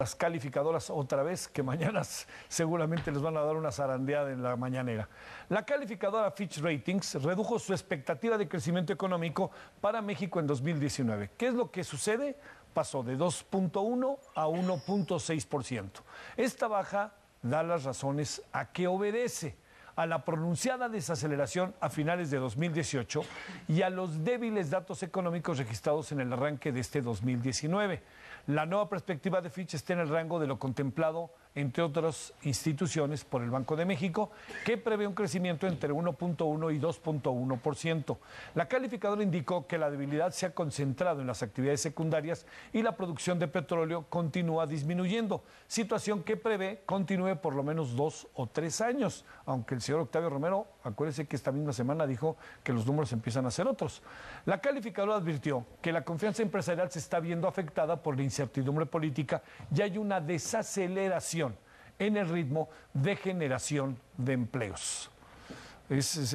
las calificadoras otra vez, que mañana seguramente les van a dar una zarandeada en la mañanera. La calificadora Fitch Ratings redujo su expectativa de crecimiento económico para México en 2019. ¿Qué es lo que sucede? Pasó de 2.1 a 1.6%. Esta baja da las razones a que obedece a la pronunciada desaceleración a finales de 2018 y a los débiles datos económicos registrados en el arranque de este 2019. La nueva perspectiva de Fitch está en el rango de lo contemplado entre otras instituciones, por el Banco de México, que prevé un crecimiento entre 1.1 y 2.1%. La calificadora indicó que la debilidad se ha concentrado en las actividades secundarias y la producción de petróleo continúa disminuyendo, situación que prevé continúe por lo menos dos o tres años, aunque el señor Octavio Romero, acuérdese que esta misma semana dijo que los números empiezan a ser otros. La calificadora advirtió que la confianza empresarial se está viendo afectada por la incertidumbre política y hay una desaceleración en el ritmo de generación de empleos.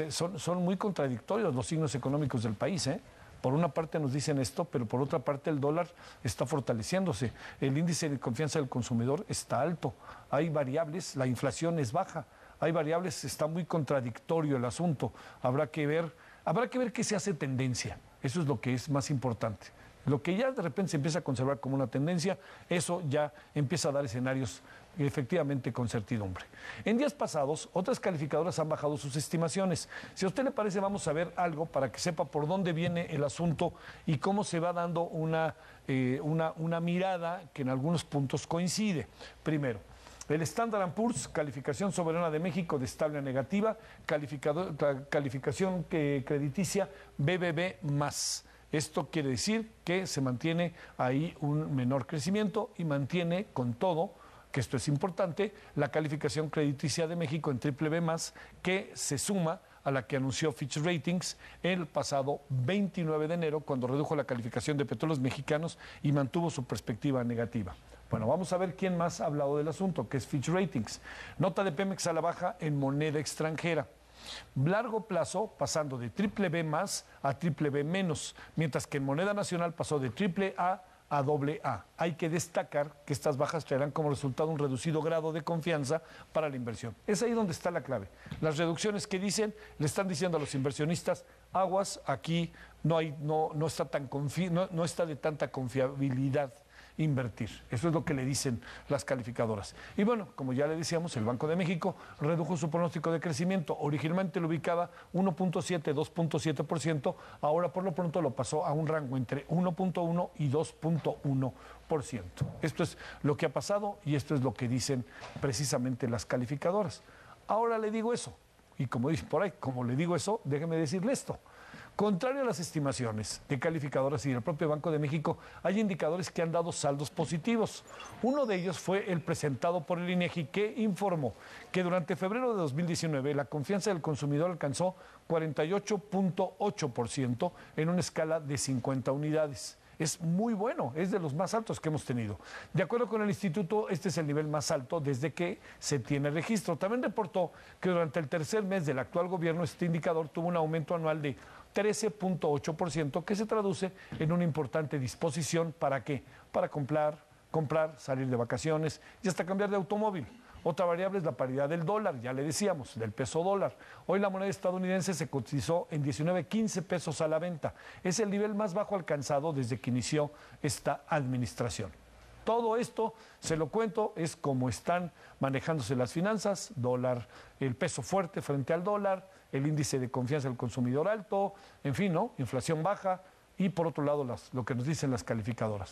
son, son, muy contradictorios los signos económicos del país. ¿eh? Por una parte nos dicen esto, pero por otra parte el dólar está fortaleciéndose. El índice de confianza del consumidor está alto. Hay variables, la inflación es baja. Hay variables, está muy contradictorio el asunto. Habrá que ver, habrá que ver qué se hace tendencia. Eso es lo que es más importante. Lo que ya de repente se empieza a conservar como una tendencia, eso ya empieza a dar escenarios efectivamente con certidumbre. En días pasados, otras calificadoras han bajado sus estimaciones. Si a usted le parece, vamos a ver algo para que sepa por dónde viene el asunto y cómo se va dando una, eh, mirada que en algunos puntos coincide. Primero, el Standard Poor's, calificación soberana de México de estable negativa, calificación que eh, crediticia BBB esto quiere decir que se mantiene ahí un menor crecimiento y mantiene con todo que esto es importante, la calificación crediticia de México en triple B más, que se suma a la que anunció Fitch Ratings el pasado 29 de enero, cuando redujo la calificación de petróleos mexicanos y mantuvo su perspectiva negativa. Bueno, vamos a ver quién más ha hablado del asunto, que es Fitch Ratings. Nota de Pemex a la baja en moneda extranjera. Largo plazo pasando de triple B más a triple B menos, mientras que en moneda nacional pasó de triple A a doble A. Hay que destacar que estas bajas traerán como resultado un reducido grado de confianza para la inversión. Es ahí donde está la clave. Las reducciones que dicen le están diciendo a los inversionistas, aguas, aquí no, hay, no, está, tan no está de tanta confiabilidad invertir. Eso es lo que le dicen las calificadoras. Y bueno, como ya le decíamos, el Banco de México redujo su pronóstico de crecimiento. Originalmente lo ubicaba 1.7, 2.7%. Ahora por lo pronto lo pasó a un rango entre 1.1 y 2.1%. Esto es lo que ha pasado y esto es lo que dicen precisamente las calificadoras. Ahora le digo eso. Y como dicen por ahí, como le digo eso, déjeme decirle esto. Contrario a las estimaciones de calificadoras y del propio Banco de México, hay indicadores que han dado saldos positivos. Uno de ellos fue el presentado por el INEGI, que informó que durante febrero de 2019 la confianza del consumidor alcanzó 48.8% en una escala de 50 unidades es muy bueno, es de los más altos que hemos tenido. De acuerdo con el instituto, este es el nivel más alto desde que se tiene registro. También reportó que durante el tercer mes del actual gobierno este indicador tuvo un aumento anual de 13.8%, que se traduce en una importante disposición para qué? Para comprar, comprar, salir de vacaciones y hasta cambiar de automóvil. Otra variable es la paridad del dólar, ya le decíamos, del peso dólar. Hoy la moneda estadounidense se cotizó en 19.15 pesos a la venta. Es el nivel más bajo alcanzado desde que inició esta administración. Todo esto, se lo cuento, es como están manejándose las finanzas, dólar, el peso fuerte frente al dólar, el índice de confianza del consumidor alto, en fin, ¿no? Inflación baja y por otro lado lo que nos dicen las calificadoras.